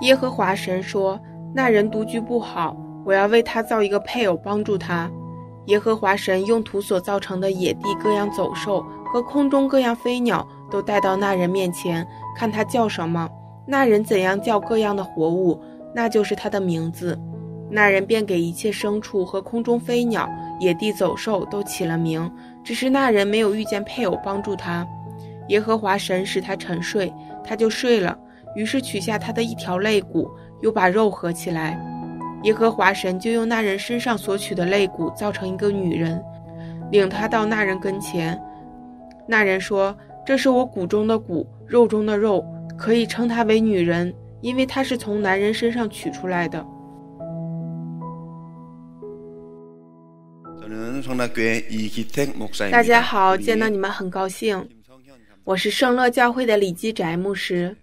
耶和华神说：“那人独居不好，我要为他造一个配偶帮助他。”耶和华神用土所造成的野地各样走兽和空中各样飞鸟都带到那人面前，看他叫什么，那人怎样叫各样的活物，那就是他的名字。那人便给一切牲畜和空中飞鸟、野地走兽都起了名，只是那人没有遇见配偶帮助他。耶和华神使他沉睡，他就睡了。于是取下他的一条肋骨，又把肉合起来。耶和华神就用那人身上所取的肋骨造成一个女人，领他到那人跟前。那人说：“这是我骨中的骨，肉中的肉，可以称她为女人，因为她是从男人身上取出来的。”大家好，见到你们很高兴，我是圣乐教会的李基宅牧师。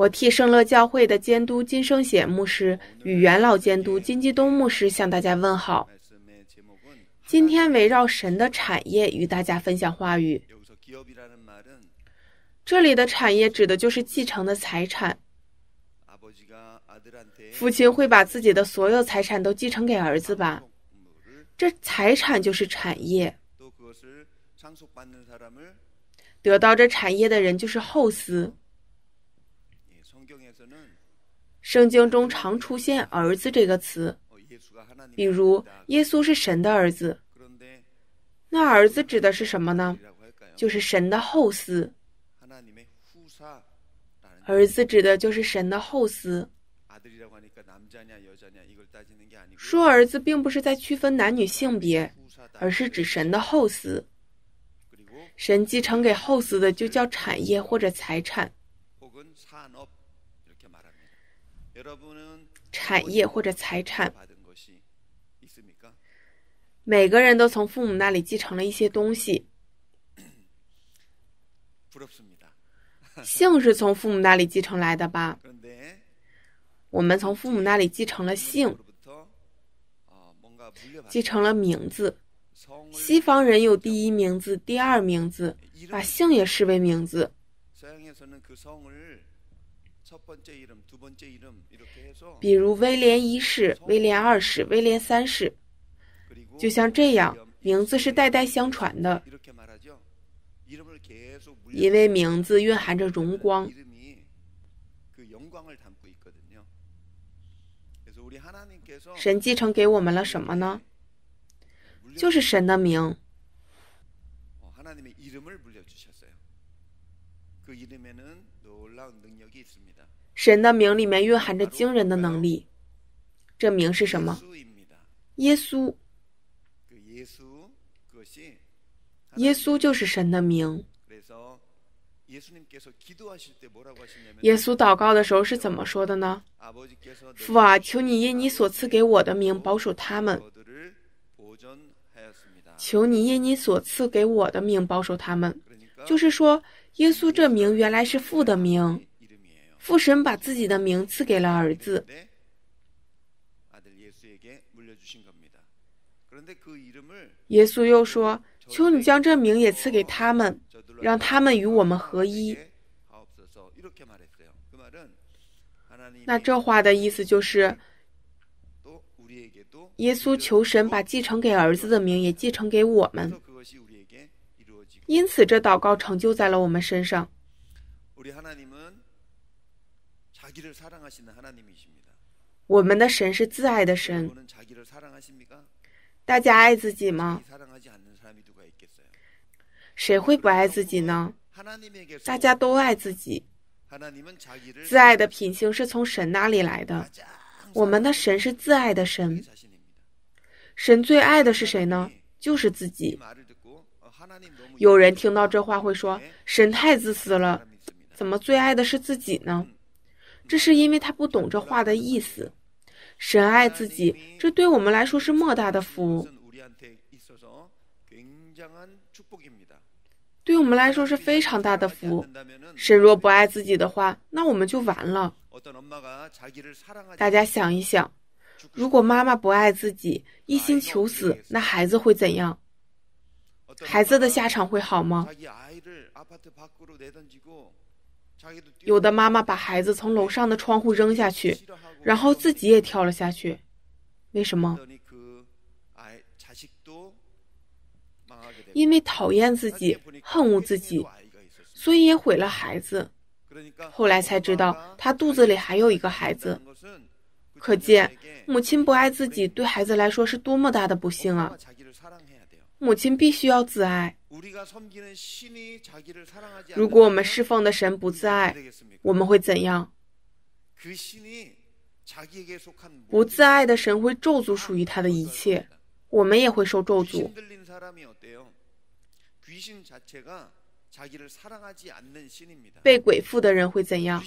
我替圣乐教会的监督金生贤牧师与元老监督金基东牧师向大家问好。今天围绕神的产业与大家分享话语。这里的产业指的就是继承的财产。父亲会把自己的所有财产都继承给儿子吧？这财产就是产业。得到这产业的人就是后嗣。圣经中常出现“儿子”这个词，比如耶稣是神的儿子。那“儿子”指的是什么呢？就是神的后嗣。儿子指的就是神的后嗣。说“儿子”并不是在区分男女性别，而是指神的后嗣。神继承给后嗣的就叫产业或者财产。产业或者财产，每个人都从父母那里继承了一些东西。姓是从父母那里继承来的吧？我们从父母那里继承了姓，继承了名字。西方人有第一名字、第二名字，把姓也视为名字。比如威廉一世、威廉二世、威廉三世，就像这样，名字是代代相传的。因为名字蕴含着荣光。神继承给我们了什么呢？就是神的名。神的名里面蕴含着惊人的能力，这名是什么？耶稣，耶稣就是神的名。耶稣祷告的时候是怎么说的呢？父啊，求你因你所赐给我的名保守他们。求你因你所赐给我的名保守他们。就是说，耶稣这名原来是父的名。父神把自己的名赐给了儿子。耶稣又说：“求你将这名也赐给他们，让他们与我们合一。”那这话的意思就是，耶稣求神把继承给儿子的名也继承给我们。因此，这祷告成就在了我们身上。我们的神是自爱的神。大家爱自己吗？谁会不爱自己呢？大家都爱自己。自爱的品性是从神那里来的。我们的神是自爱的神。神最爱的是谁呢？就是自己。有人听到这话会说：“神太自私了，怎么最爱的是自己呢？”这是因为他不懂这话的意思。神爱自己，这对我们来说是莫大的福，对我们来说是非常大的福。神若不爱自己的话，那我们就完了。大家想一想，如果妈妈不爱自己，一心求死，那孩子会怎样？孩子的下场会好吗？有的妈妈把孩子从楼上的窗户扔下去，然后自己也跳了下去。为什么？因为讨厌自己，恨恶自己，所以也毁了孩子。后来才知道她肚子里还有一个孩子。可见，母亲不爱自己，对孩子来说是多么大的不幸啊！母亲必须要自爱。如果我们侍奉的神不自爱，我们会怎样？不自爱的神会咒诅属于他的一切，我们也会受咒诅。被鬼附的人会怎样？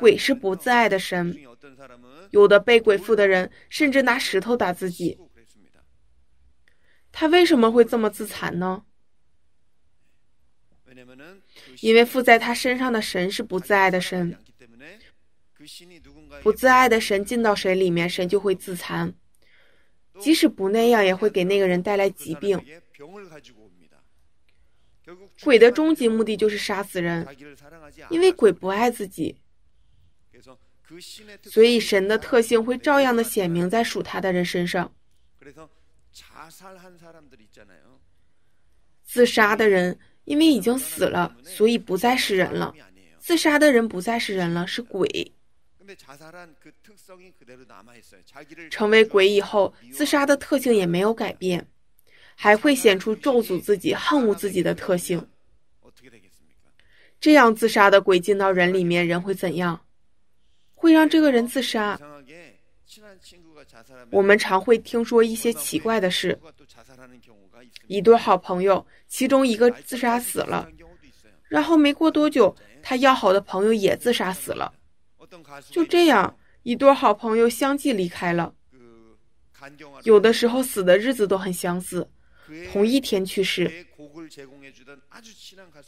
鬼是不自爱的神，有的被鬼附的人甚至拿石头打自己。他为什么会这么自残呢？因为附在他身上的神是不自爱的神，不自爱的神进到谁里面，神就会自残；即使不那样，也会给那个人带来疾病。鬼的终极目的就是杀死人，因为鬼不爱自己，所以神的特性会照样的显明在属他的人身上。自杀的人。因为已经死了，所以不再是人了。自杀的人不再是人了，是鬼。成为鬼以后，自杀的特性也没有改变，还会显出咒诅自己、恨恶自己的特性。这样自杀的鬼进到人里面，人会怎样？会让这个人自杀。我们常会听说一些奇怪的事。一对好朋友，其中一个自杀死了，然后没过多久，他要好的朋友也自杀死了。就这样，一对好朋友相继离开了。有的时候，死的日子都很相似，同一天去世。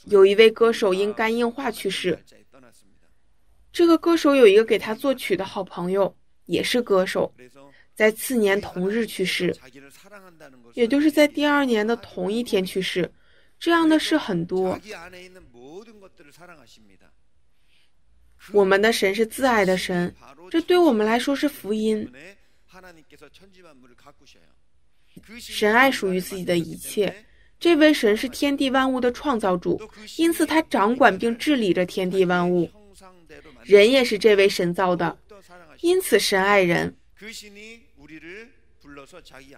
有一位歌手因肝硬化去世，这个歌手有一个给他作曲的好朋友，也是歌手。在次年同日去世，也就是在第二年的同一天去世，这样的事很多。我们的神是自爱的神，这对我们来说是福音。神爱属于自己的一切，这位神是天地万物的创造主，因此他掌管并治理着天地万物。人也是这位神造的，因此神爱人。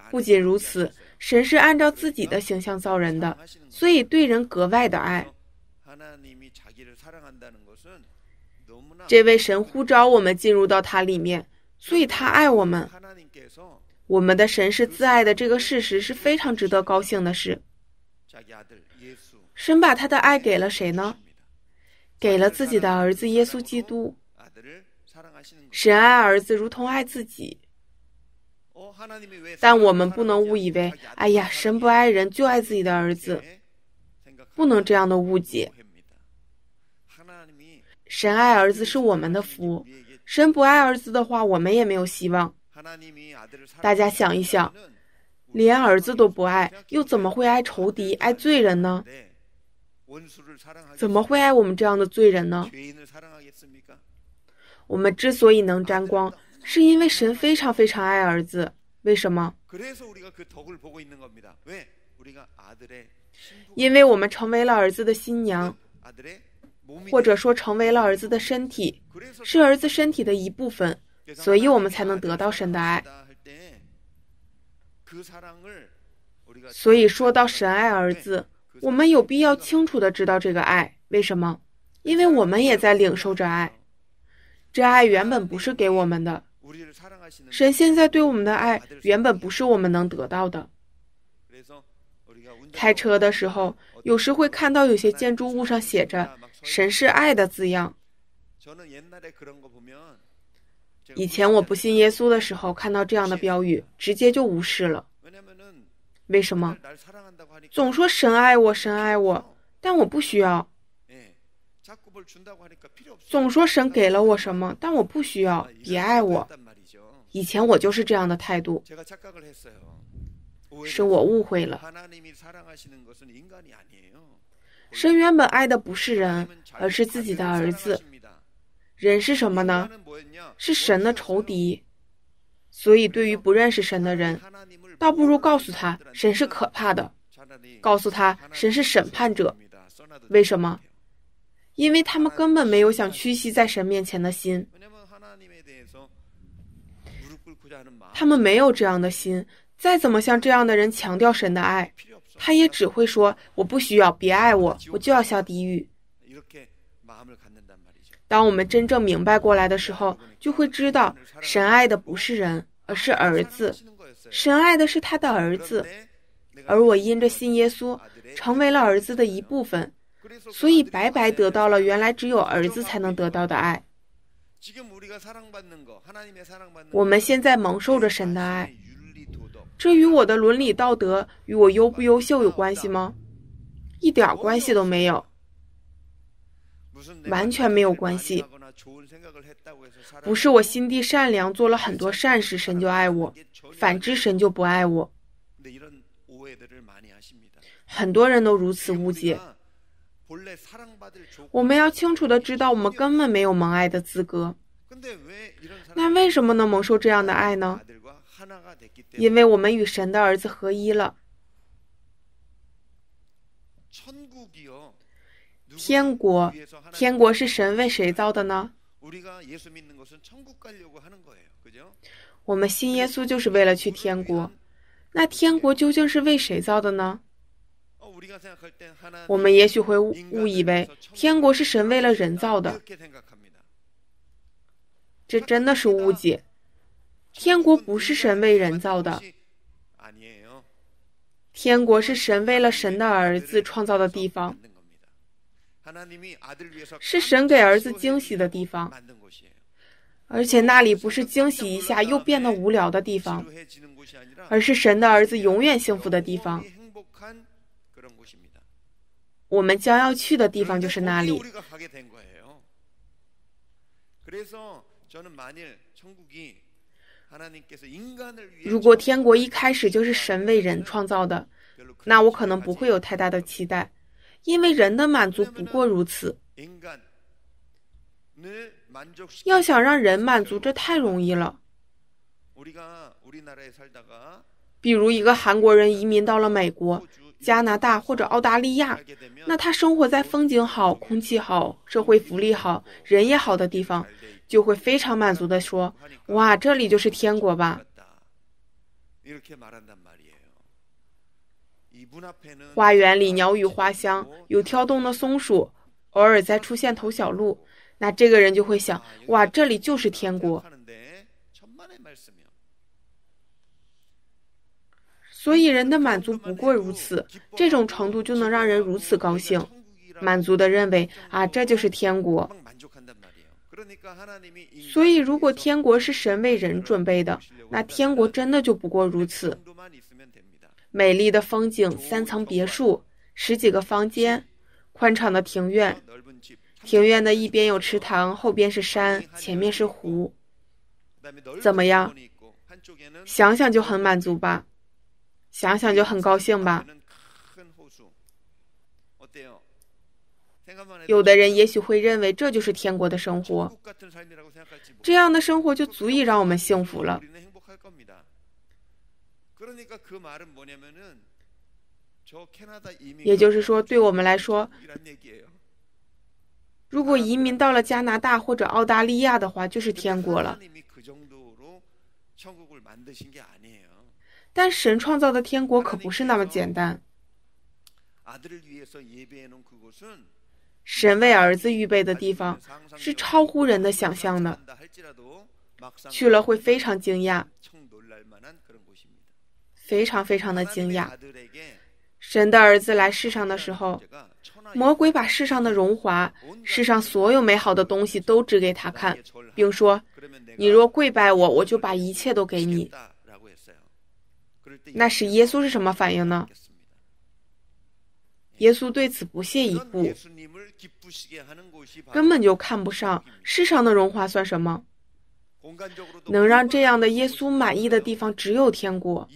不仅如此，神是按照自己的形象造人的，所以对人格外的爱。这位神呼召我们进入到他里面，所以他爱我们。我们的神是自爱的，这个事实是非常值得高兴的事。神把他的爱给了谁呢？给了自己的儿子耶稣基督。神爱儿子如同爱自己，但我们不能误以为，哎呀，神不爱人就爱自己的儿子，不能这样的误解。神爱儿子是我们的福，神不爱儿子的话，我们也没有希望。大家想一想，连儿子都不爱，又怎么会爱仇敌、爱罪人呢？怎么会爱我们这样的罪人呢？我们之所以能沾光，是因为神非常非常爱儿子。为什么？因为我们成为了儿子的新娘，或者说成为了儿子的身体，是儿子身体的一部分，所以我们才能得到神的爱。所以说到神爱儿子，我们有必要清楚的知道这个爱。为什么？因为我们也在领受着爱。这爱原本不是给我们的。神现在对我们的爱原本不是我们能得到的。开车的时候，有时会看到有些建筑物上写着“神是爱”的字样。以前我不信耶稣的时候，看到这样的标语，直接就无视了。为什么？总说神爱我，神爱我，但我不需要。总说神给了我什么，但我不需要，别爱我。以前我就是这样的态度。神我误会了。神原本爱的不是人，而是自己的儿子。人是什么呢？是神的仇敌。所以，对于不认识神的人，倒不如告诉他，神是可怕的，告诉他，神是审判者。为什么？因为他们根本没有想屈膝在神面前的心，他们没有这样的心。再怎么向这样的人强调神的爱，他也只会说：“我不需要，别爱我，我就要下地狱。”当我们真正明白过来的时候，就会知道神爱的不是人，而是儿子。神爱的是他的儿子，而我因着信耶稣，成为了儿子的一部分。所以白白得到了原来只有儿子才能得到的爱。我们现在蒙受着神的爱，这与我的伦理道德、与我优不优秀有关系吗？一点关系都没有，完全没有关系。不是我心地善良，做了很多善事，神就爱我；反之，神就不爱我。很多人都如此误解。我们要清楚的知道，我们根本没有蒙爱的资格。那为什么能蒙受这样的爱呢？因为我们与神的儿子合一了。天国，天国是神为谁造的呢？我们信耶稣就是为了去天国。那天国究竟是为谁造的呢？我们也许会误以为天国是神为了人造的，这真的是误解。天国不是神为人造的，天国是神为了神的儿子创造的地方，是神给儿子惊喜的地方。而且那里不是惊喜一下又变得无聊的地方，而是神的儿子永远幸福的地方。我们将要去的地方就是那里。如果天国一开始就是神为人创造的，那我可能不会有太大的期待，因为人的满足不过如此。要想让人满足，这太容易了。比如一个韩国人移民到了美国、加拿大或者澳大利亚，那他生活在风景好、空气好、社会福利好、人也好的地方，就会非常满足地说：“哇，这里就是天国吧！”花园里鸟语花香，有跳动的松鼠，偶尔再出现头小鹿，那这个人就会想：“哇，这里就是天国。”所以人的满足不过如此，这种程度就能让人如此高兴，满足的认为啊，这就是天国。所以，如果天国是神为人准备的，那天国真的就不过如此。美丽的风景，三层别墅，十几个房间，宽敞的庭院，庭院的一边有池塘，后边是山，前面是湖。怎么样？想想就很满足吧。想想就很高兴吧。有的人也许会认为这就是天国的生活，这样的生活就足以让我们幸福了。也就是说，对我们来说，如果移民到了加拿大或者澳大利亚的话，就是天国了。但神创造的天国可不是那么简单。神为儿子预备的地方是超乎人的想象的，去了会非常惊讶，非常非常的惊讶。神的儿子来世上的时候，魔鬼把世上的荣华、世上所有美好的东西都指给他看，并说：“你若跪拜我，我就把一切都给你。”那是耶稣是什么反应呢？耶稣对此不屑一顾，根本就看不上世上的荣华算什么？能让这样的耶稣满意的地方只有天国。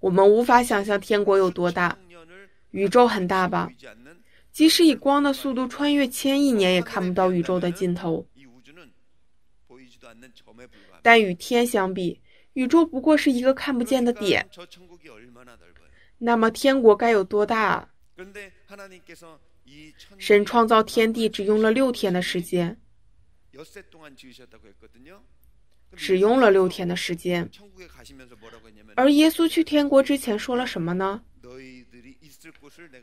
我们无法想象天国有多大，宇宙很大吧？即使以光的速度穿越千亿年，也看不到宇宙的尽头。但与天相比，宇宙不过是一个看不见的点，那么天国该有多大？神创造天地只用了六天的时间，只用了六天的时间。而耶稣去天国之前说了什么呢？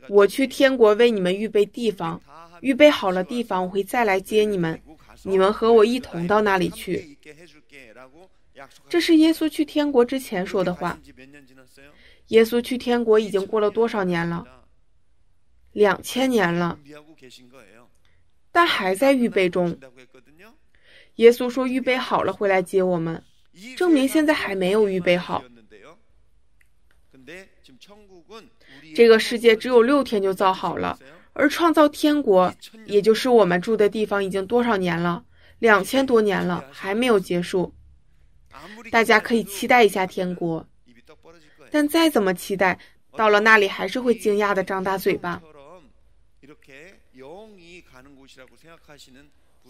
我去天国为你们预备地方，预备好了地方，我会再来接你们，你们和我一同到那里去。这是耶稣去天国之前说的话。耶稣去天国已经过了多少年了？两千年了，但还在预备中。耶稣说预备好了会来接我们，证明现在还没有预备好。这个世界只有六天就造好了，而创造天国，也就是我们住的地方，已经多少年了？两千多年了，还没有结束。大家可以期待一下天国，但再怎么期待，到了那里还是会惊讶的张大嘴巴。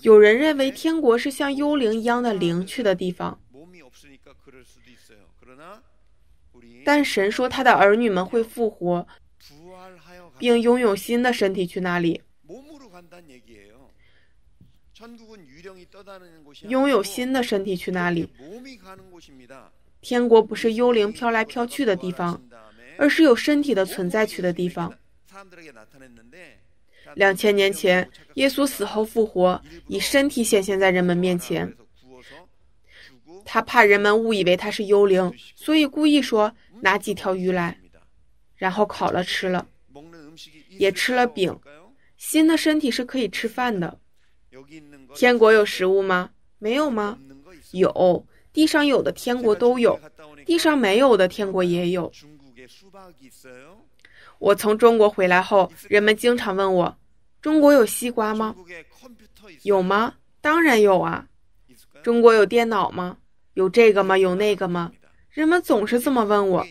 有人认为天国是像幽灵一样的灵去的地方，但神说他的儿女们会复活，并拥有新的身体去那里。拥有新的身体去那里。天国不是幽灵飘来飘去的地方，而是有身体的存在去的地方。两千年前，耶稣死后复活，以身体显现在人们面前。他怕人们误以为他是幽灵，所以故意说拿几条鱼来，然后烤了吃了，也吃了饼。新的身体是可以吃饭的。天国有食物吗？没有吗？有，地上有的天国都有，地上没有的天国也有。我从中国回来后，人们经常问我：中国有西瓜吗？有吗？当然有啊。中国有电脑吗？有这个吗？有那个吗？人们总是这么问我，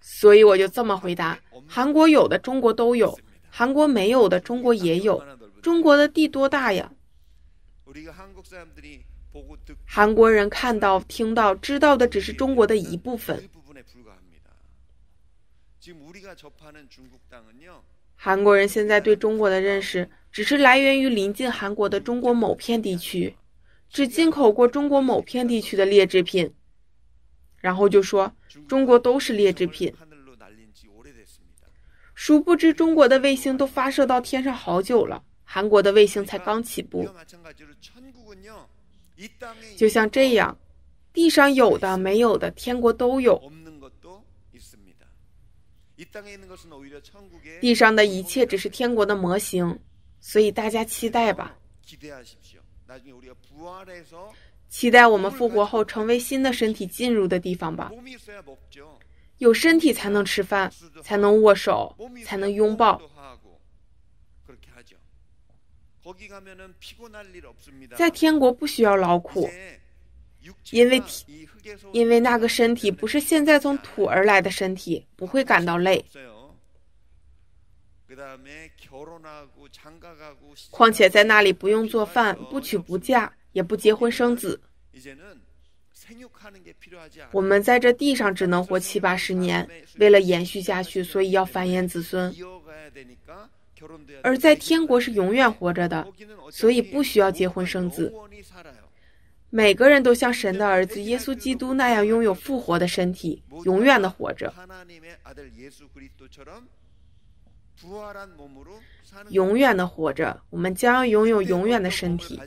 所以我就这么回答：韩国有的中国都有，韩国没有的中国也有。中国的地多大呀？韩国人看到、听到、知道的只是中国的一部分。韩国人现在对中国的认识，只是来源于临近韩国的中国某片地区，只进口过中国某片地区的劣质品，然后就说中国都是劣质品。殊不知，中国的卫星都发射到天上好久了。韩国的卫星才刚起步，就像这样，地上有的没有的，天国都有。地上的一切只是天国的模型，所以大家期待吧，期待我们复活后成为新的身体进入的地方吧。有身体才能吃饭，才能握手，才能拥抱。在天国不需要劳苦，因为因为那个身体不是现在从土而来的身体，不会感到累。况且在那里不用做饭，不娶不嫁，也不结婚生子。我们在这地上只能活七八十年，为了延续下去，所以要繁衍子孙。而在天国是永远活着的，所以不需要结婚生子。每个人都像神的儿子耶稣基督那样拥有复活的身体，永远的活着，永远的活着。我们将拥有永远的身体。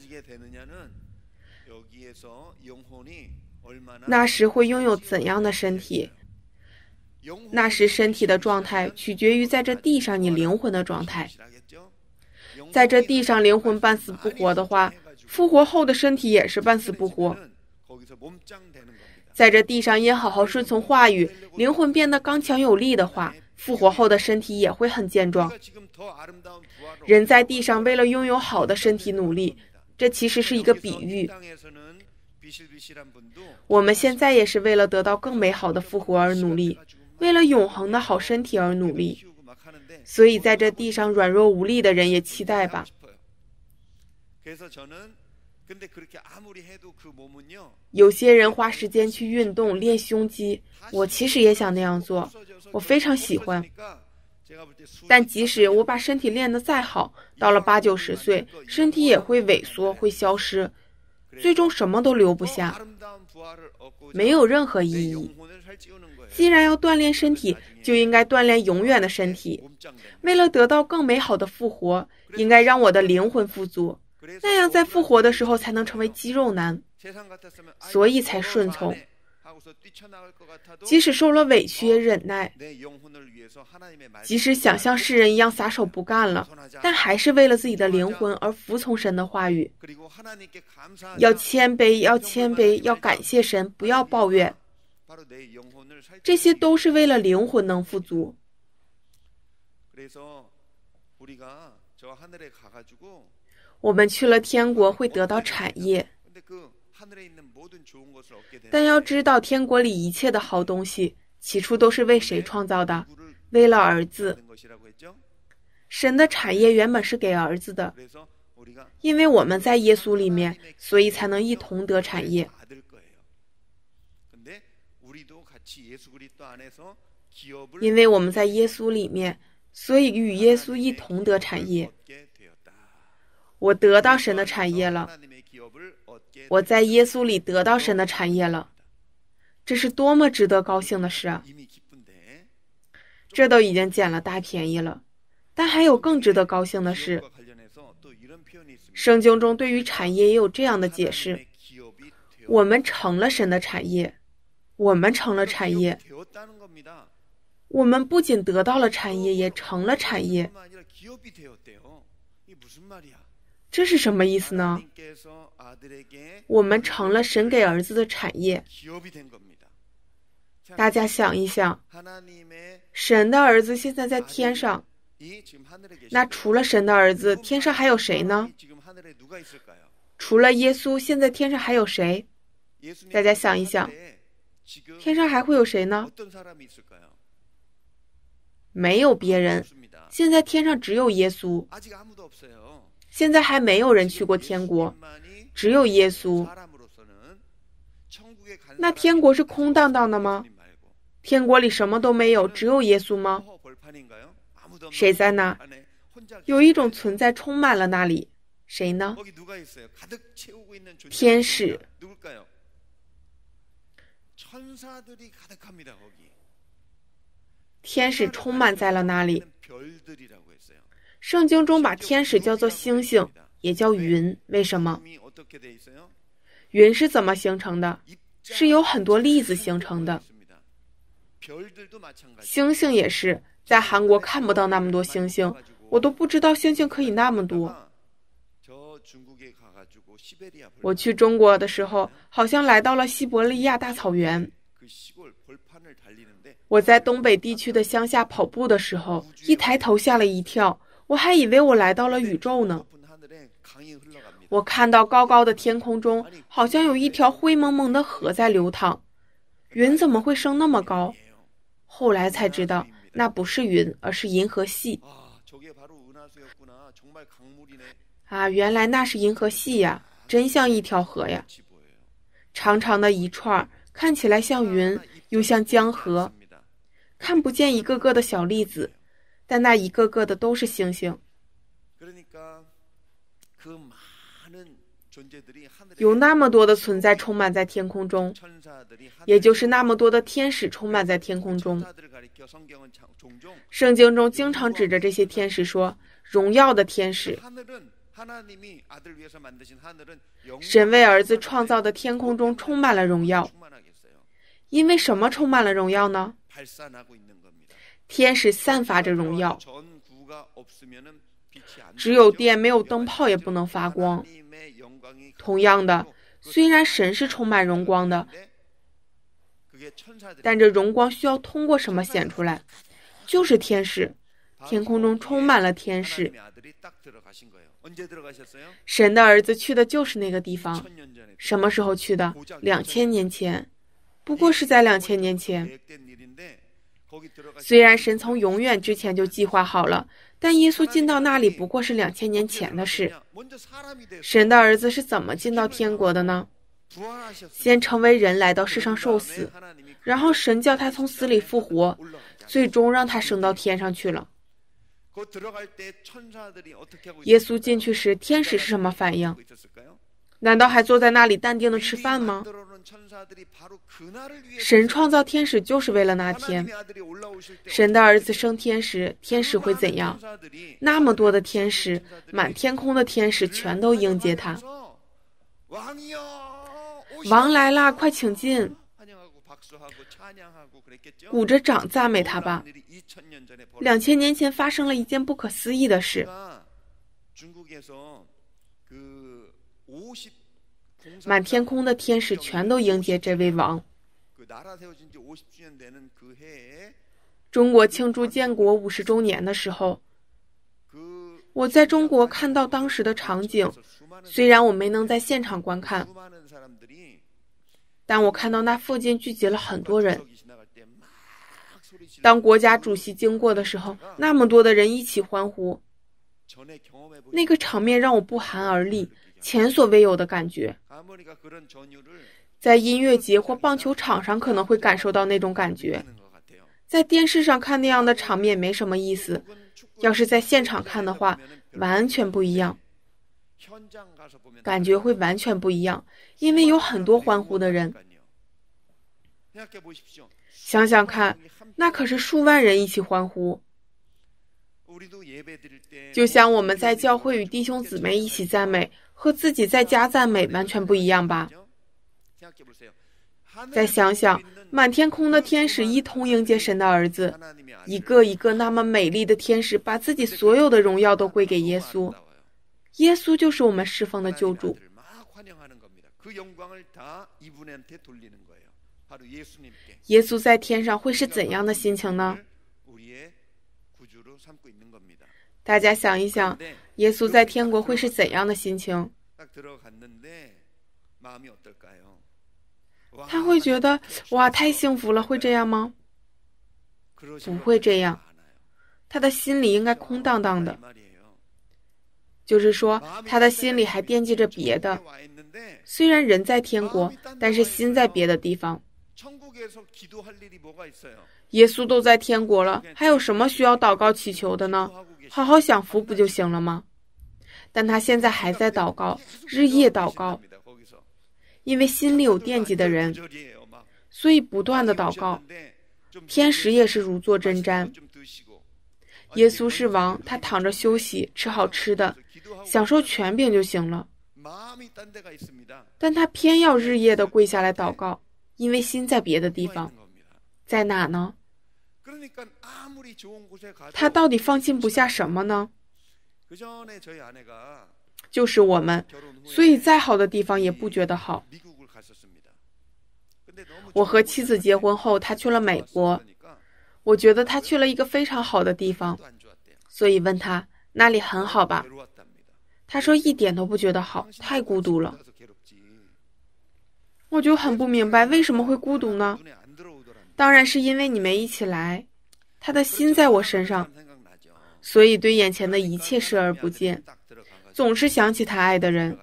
那时会拥有怎样的身体？那时身体的状态取决于在这地上你灵魂的状态。在这地上灵魂半死不活的话，复活后的身体也是半死不活。在这地上因好好顺从话语，灵魂变得刚强有力的话，复活后的身体也会很健壮。人在地上为了拥有好的身体努力，这其实是一个比喻。我们现在也是为了得到更美好的复活而努力。为了永恒的好身体而努力，所以在这地上软弱无力的人也期待吧。有些人花时间去运动、练胸肌，我其实也想那样做，我非常喜欢。但即使我把身体练得再好，到了八九十岁，身体也会萎缩、会消失，最终什么都留不下，没有任何意义。既然要锻炼身体，就应该锻炼永远的身体。为了得到更美好的复活，应该让我的灵魂富足，那样在复活的时候才能成为肌肉男。所以才顺从，即使受了委屈也忍耐，即使想像世人一样撒手不干了，但还是为了自己的灵魂而服从神的话语。要谦卑，要谦卑，要感谢神，不要抱怨。这些都是为了灵魂能富足。我们去了天国会得到产业，但要知道，天国里一切的好东西，起初都是为谁创造的？为了儿子。神的产业原本是给儿子的，因为我们在耶稣里面，所以才能一同得产业。因为我们在耶稣里面，所以与耶稣一同得产业。我得到神的产业了，我在耶稣里得到神的产业了。这是多么值得高兴的事啊！这都已经捡了大便宜了，但还有更值得高兴的事。圣经中对于产业也有这样的解释：我们成了神的产业。我们成了产业，我们不仅得到了产业，也成了产业。这是什么意思呢？我们成了神给儿子的产业。大家想一想，神的儿子现在在天上，那除了神的儿子，天上还有谁呢？除了耶稣，现在天上还有谁？大家想一想。天上还会有谁呢？没有别人。现在天上只有耶稣。现在还没有人去过天国，只有耶稣。那天国是空荡荡的吗？天国里什么都没有，只有耶稣吗？谁在那？有一种存在充满了那里，谁呢？天使。天使充满在了那里。圣经中把天使叫做星星，也叫云。为什么？云是怎么形成的？是有很多粒子形成的。星星也是。在韩国看不到那么多星星，我都不知道星星可以那么多。我去中国的时候，好像来到了西伯利亚大草原。我在东北地区的乡下跑步的时候，一抬头吓了一跳，我还以为我来到了宇宙呢。我看到高高的天空中，好像有一条灰蒙蒙的河在流淌。云怎么会升那么高？后来才知道，那不是云，而是银河系。啊，原来那是银河系呀，真像一条河呀，长长的一串，看起来像云又像江河，看不见一个个的小粒子，但那一个个的都是星星。有那么多的存在充满在天空中，也就是那么多的天使充满在天空中。圣经中经常指着这些天使说：“荣耀的天使。”神为儿子创造的天空中充满了荣耀，因为什么充满了荣耀呢？天使散发着荣耀。只有电没有灯泡也不能发光。同样的，虽然神是充满荣光的，但这荣光需要通过什么显出来？就是天使。天空中充满了天使。神的儿子去的就是那个地方，什么时候去的？两千年前，不过是在两千年前。虽然神从永远之前就计划好了，但耶稣进到那里不过是两千年前的事。神的儿子是怎么进到天国的呢？先成为人来到世上受死，然后神叫他从死里复活，最终让他升到天上去了。耶稣进去时，天使是什么反应？难道还坐在那里淡定的吃饭吗？神创造天使就是为了那天。神的儿子升天时，天使会怎样？那么多的天使，满天空的天使全都迎接他。王来啦，快请进。鼓着掌赞美他吧！两千年前发生了一件不可思议的事，满天空的天使全都迎接这位王。中国庆祝建国五十周年的时候，我在中国看到当时的场景，虽然我没能在现场观看。但我看到那附近聚集了很多人。当国家主席经过的时候，那么多的人一起欢呼，那个场面让我不寒而栗，前所未有的感觉。在音乐节或棒球场上可能会感受到那种感觉，在电视上看那样的场面没什么意思，要是在现场看的话，完全不一样。感觉会完全不一样，因为有很多欢呼的人。想想看，那可是数万人一起欢呼，就像我们在教会与弟兄姊妹一起赞美，和自己在家赞美完全不一样吧？再想想，满天空的天使一同迎接神的儿子，一个一个那么美丽的天使，把自己所有的荣耀都归给耶稣。耶稣就是我们释放的救主。耶稣在天上会是怎样的心情呢？大家想一想，耶稣在天国会是怎样的心情？他会觉得哇，太幸福了，会这样吗？不会这样，他的心里应该空荡荡的。就是说，他的心里还惦记着别的。虽然人在天国，但是心在别的地方。耶稣都在天国了，还有什么需要祷告祈求的呢？好好享福不就行了吗？但他现在还在祷告，日夜祷告，因为心里有惦记的人，所以不断的祷告。天使也是如坐针毡。耶稣是王，他躺着休息，吃好吃的。享受权柄就行了，但他偏要日夜的跪下来祷告，因为心在别的地方，在哪呢？他到底放心不下什么呢？就是我们，所以再好的地方也不觉得好。我和妻子结婚后，他去了美国，我觉得他去了一个非常好的地方，所以问他那里很好吧？他说一点都不觉得好，太孤独了。我就很不明白为什么会孤独呢？当然是因为你没一起来。他的心在我身上，所以对眼前的一切视而不见，总是想起他爱的人。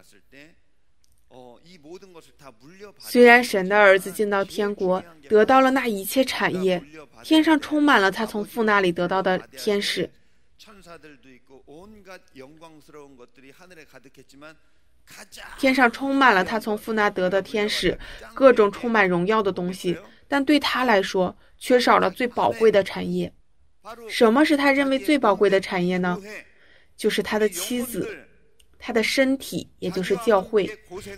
虽然神的儿子进到天国，得到了那一切产业，天上充满了他从父那里得到的天使。天上充满了他从富纳德的天使，各种充满荣耀的东西，但对他来说，缺少了最宝贵的产业。什么是他认为最宝贵的产业呢？就是他的妻子，他的身体，也就是教会，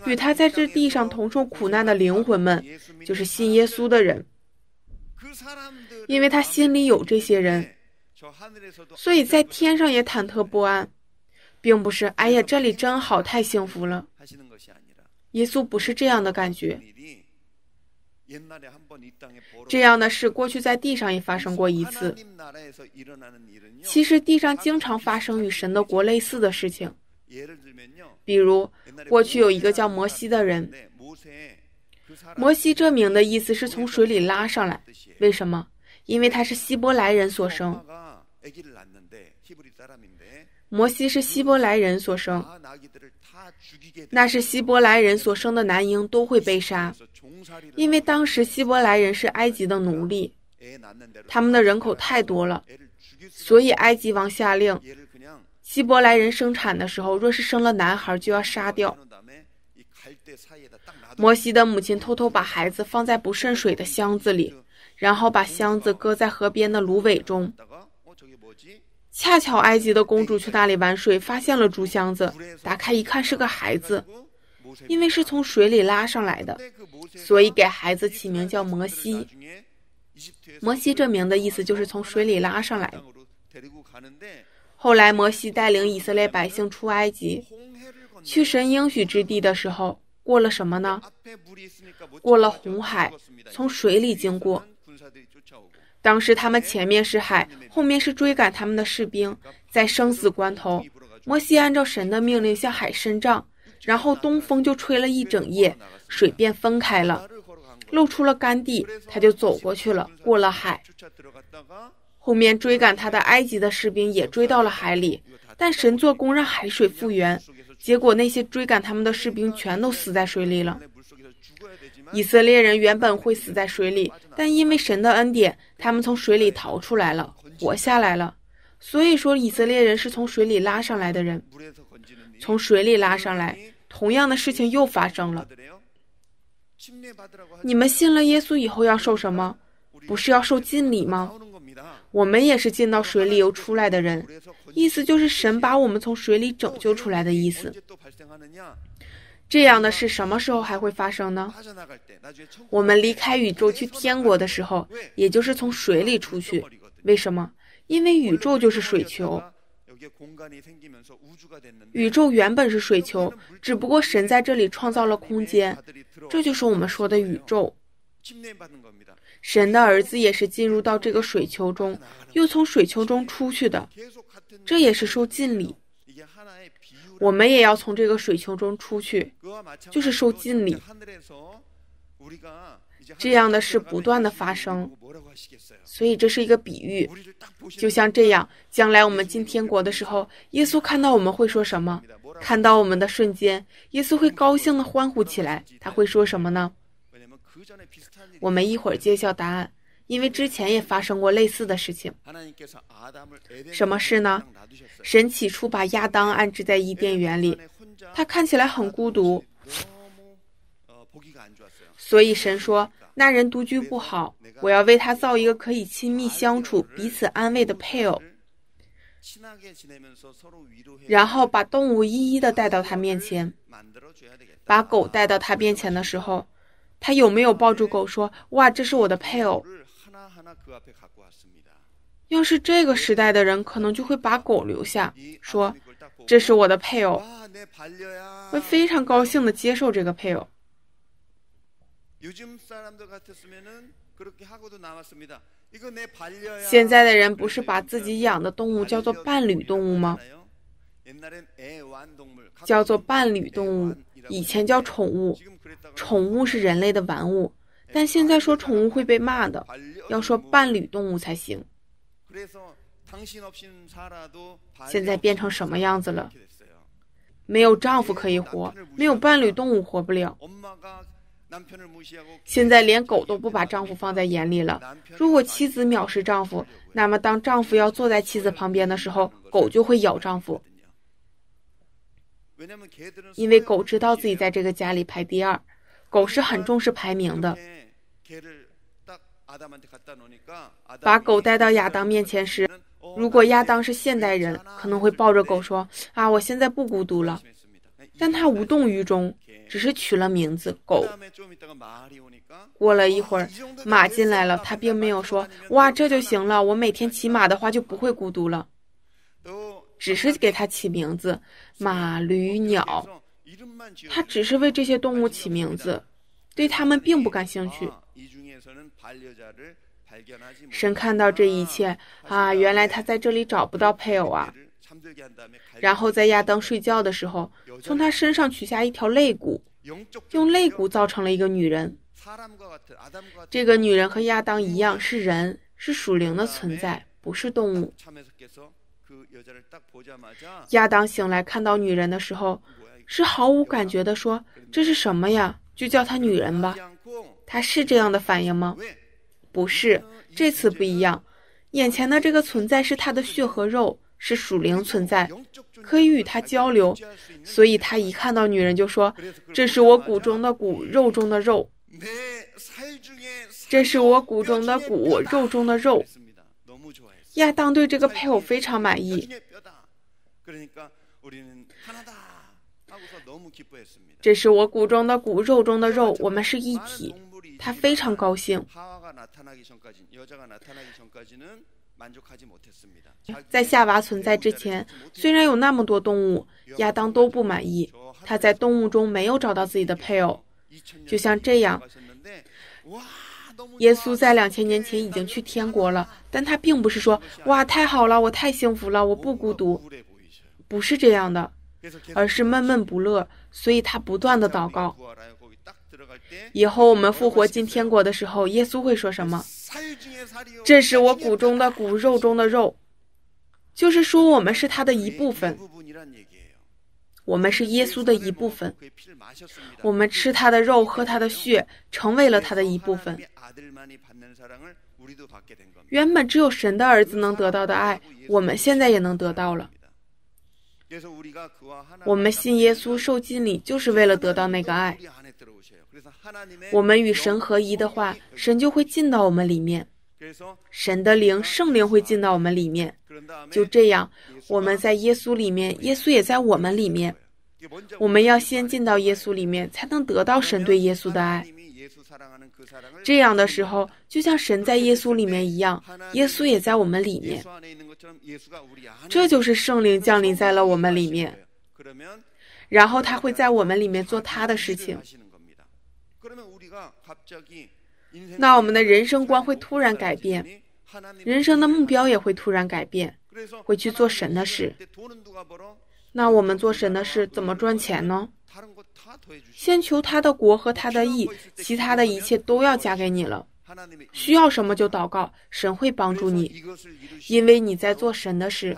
与他在这地上同受苦难的灵魂们，就是信耶稣的人。因为他心里有这些人。所以在天上也忐忑不安，并不是。哎呀，这里真好，太幸福了。耶稣不是这样的感觉。这样的事过去在地上也发生过一次。其实地上经常发生与神的国类似的事情。比如，过去有一个叫摩西的人。摩西这名的意思是从水里拉上来。为什么？因为他是希伯来人所生。摩西是希伯来人所生。那是希伯来人所生的男婴都会被杀，因为当时希伯来人是埃及的奴隶，他们的人口太多了，所以埃及王下令，希伯来人生产的时候，若是生了男孩就要杀掉。摩西的母亲偷偷把孩子放在不渗水的箱子里，然后把箱子搁在河边的芦苇中。恰巧埃及的公主去那里玩水，发现了竹箱子，打开一看是个孩子，因为是从水里拉上来的，所以给孩子起名叫摩西。摩西这名的意思就是从水里拉上来后来摩西带领以色列百姓出埃及，去神应许之地的时候，过了什么呢？过了红海，从水里经过。当时他们前面是海，后面是追赶他们的士兵。在生死关头，摩西按照神的命令向海伸杖，然后东风就吹了一整夜，水便分开了，露出了干地。他就走过去了，过了海。后面追赶他的埃及的士兵也追到了海里，但神做工让海水复原，结果那些追赶他们的士兵全都死在水里了。以色列人原本会死在水里，但因为神的恩典，他们从水里逃出来了，活下来了。所以说，以色列人是从水里拉上来的人，从水里拉上来。同样的事情又发生了。你们信了耶稣以后要受什么？不是要受浸礼吗？我们也是进到水里又出来的人，意思就是神把我们从水里拯救出来的意思。这样的事什么时候还会发生呢？我们离开宇宙去天国的时候，也就是从水里出去。为什么？因为宇宙就是水球。宇宙原本是水球，只不过神在这里创造了空间，这就是我们说的宇宙。神的儿子也是进入到这个水球中，又从水球中出去的，这也是受敬礼。我们也要从这个水球中出去，就是受敬礼。这样的事不断的发生，所以这是一个比喻，就像这样。将来我们进天国的时候，耶稣看到我们会说什么？看到我们的瞬间，耶稣会高兴的欢呼起来。他会说什么呢？我们一会儿揭晓答案。因为之前也发生过类似的事情。什么事呢？神起初把亚当安置在伊甸园里，他看起来很孤独，所以神说：“那人独居不好，我要为他造一个可以亲密相处、彼此安慰的配偶。”然后把动物一一的带到他面前。把狗带到他面前的时候，他有没有抱住狗说：“哇，这是我的配偶？”要是这个时代的人，可能就会把狗留下，说这是我的配偶，会非常高兴地接受这个配偶。现在的人不是把自己养的动物叫做伴侣动物吗？叫做伴侣动物，以前叫宠物，宠物是人类的玩物，但现在说宠物会被骂的。要说伴侣动物才行，现在变成什么样子了？没有丈夫可以活，没有伴侣动物活不了。现在连狗都不把丈夫放在眼里了。如果妻子藐视丈夫，那么当丈夫要坐在妻子旁边的时候，狗就会咬丈夫，因为狗知道自己在这个家里排第二，狗是很重视排名的。把狗带到亚当面前时，如果亚当是现代人，可能会抱着狗说：“啊，我现在不孤独了。”但他无动于衷，只是取了名字“狗”。过了一会儿，马进来了，他并没有说：“哇，这就行了，我每天骑马的话就不会孤独了。”只是给他起名字“马驴鸟”，他只是为这些动物起名字。对他们并不感兴趣。神看到这一切啊，原来他在这里找不到配偶啊。然后在亚当睡觉的时候，从他身上取下一条肋骨，用肋骨造成了一个女人。这个女人和亚当一样是人，是属灵的存在，不是动物。亚当醒来看到女人的时候，是毫无感觉的，说：“这是什么呀？”就叫她女人吧，她是这样的反应吗？不是，这次不一样。眼前的这个存在是他的血和肉，是属灵存在，可以与他交流。所以他一看到女人就说：“这是我骨中的骨，肉中的肉。”这是我骨中的骨，肉中的肉。亚当对这个配偶非常满意。这是我骨中的骨，肉中的肉，我们是一体。他非常高兴。在夏娃存在之前，虽然有那么多动物，亚当都不满意，他在动物中没有找到自己的配偶，就像这样。耶稣在两千年前已经去天国了，但他并不是说：“哇，太好了，我太幸福了，我不孤独。”不是这样的。而是闷闷不乐，所以他不断的祷告。以后我们复活进天国的时候，耶稣会说什么？这是我骨中的骨，肉中的肉，就是说我们是他的一部分，我们是耶稣的一部分，我们吃他的肉，喝他的血，成为了他的一部分。原本只有神的儿子能得到的爱，我们现在也能得到了。我们信耶稣受浸礼，就是为了得到那个爱。我们与神合一的话，神就会进到我们里面，神的灵、圣灵会进到我们里面。就这样，我们在耶稣里面，耶稣也在我们里面。我们要先进到耶稣里面，才能得到神对耶稣的爱。这样的时候，就像神在耶稣里面一样，耶稣也在我们里面。这就是圣灵降临在了我们里面，然后他会在我们里面做他的事情。那我们的人生观会突然改变，人生的目标也会突然改变，会去做神的事。那我们做神的事怎么赚钱呢？先求他的国和他的义，其他的一切都要加给你了。需要什么就祷告，神会帮助你，因为你在做神的事。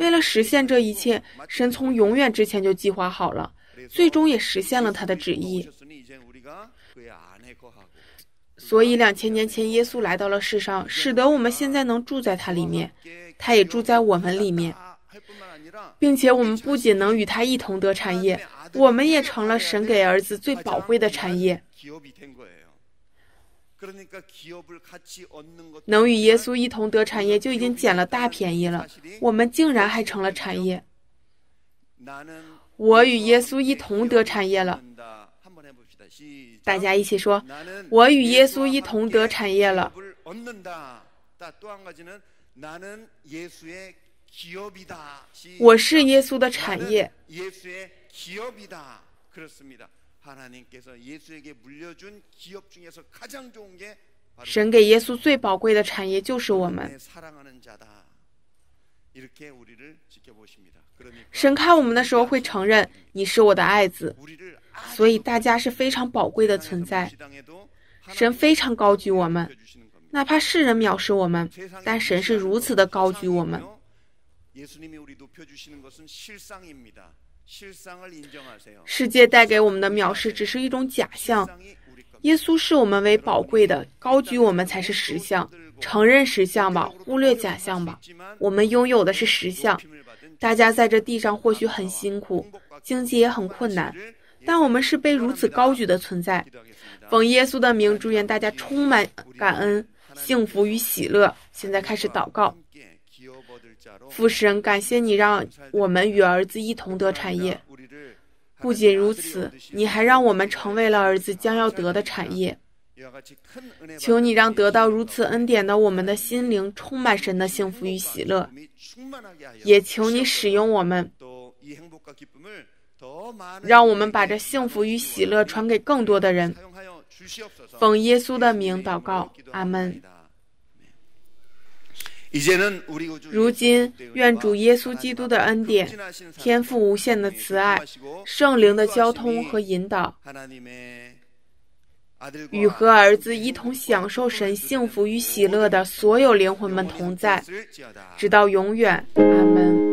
为了实现这一切，神从永远之前就计划好了，最终也实现了他的旨意。所以两千年前耶稣来到了世上，使得我们现在能住在他里面，他也住在我们里面，并且我们不仅能与他一同得产业。我们也成了神给儿子最宝贵的产业。能与耶稣一同得产业，就已经捡了大便宜了。我们竟然还成了产业！我与耶稣一同得产业了。大家一起说：“我与耶稣一同得产业了。”我是耶稣的产业。神给耶稣最宝贵的产业就是我们。神看我们的时候会承认你是我的爱子，所以大家是非常宝贵的存在。神非常高举我们，哪怕世人藐视我们，但神是如此的高举我们。世界带给我们的藐视只是一种假象，耶稣视我们为宝贵的，高举我们才是实相。承认实相吧，忽略假象吧。我们拥有的是实相。大家在这地上或许很辛苦，经济也很困难，但我们是被如此高举的存在。奉耶稣的名，祝愿大家充满感恩、幸福与喜乐。现在开始祷告。父神，感谢你让我们与儿子一同得产业。不仅如此，你还让我们成为了儿子将要得的产业。求你让得到如此恩典的我们的心灵充满神的幸福与喜乐，也求你使用我们，让我们把这幸福与喜乐传给更多的人。奉耶稣的名祷告，阿门。如今，愿主耶稣基督的恩典、天赋无限的慈爱、圣灵的交通和引导，与和儿子一同享受神幸福与喜乐的所有灵魂们同在，直到永远。阿门。